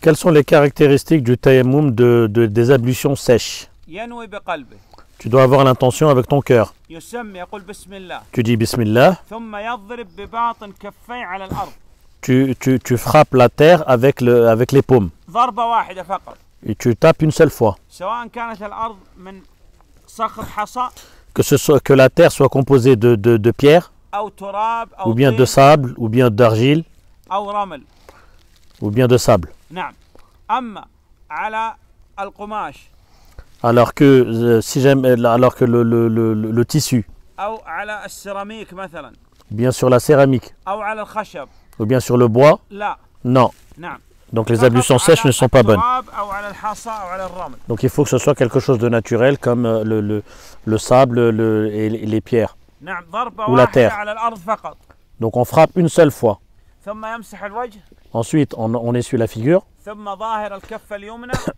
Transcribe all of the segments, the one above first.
Quelles sont les caractéristiques du tayammum de, des ablutions sèches Tu dois avoir l'intention avec ton cœur. Tu dis Bismillah. Tu, tu, frappes la terre avec, le, avec les paumes. Et tu tapes une seule fois. Que, ce soit, que la terre soit composée de, de, de pierres, ou bien de sable, ou bien d'argile, ou bien de sable. Alors que, euh, si euh, alors que le, le, le, tissu, bien sur la céramique, ou bien sur le bois, non. Donc les ablutions sèches ne sont pas bonnes. Donc il faut que ce soit quelque chose de naturel comme euh, le, le, sable le, et les pierres ou la terre. Donc on frappe une seule fois. Ensuite, on, essuie la figure.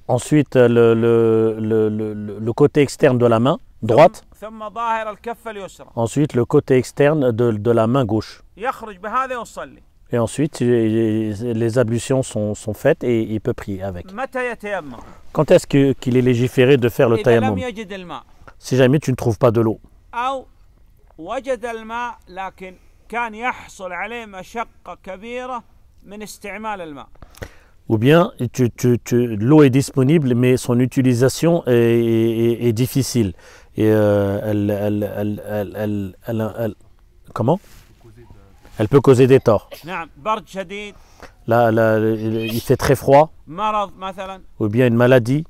Ensuite, euh, le, le, côté externe de la main droite. Ensuite, le côté externe de, la main gauche. Et ensuite, les ablutions sont, faites et il peut prier avec. Quand est-ce qu'il est légiféré de faire le tayammum Si jamais tu ne trouves pas de l'eau ou bien l'eau est disponible, mais son utilisation est, difficile. Et euh, elle, comment Elle peut causer des torts. là, il fait très froid. Ou bien une maladie.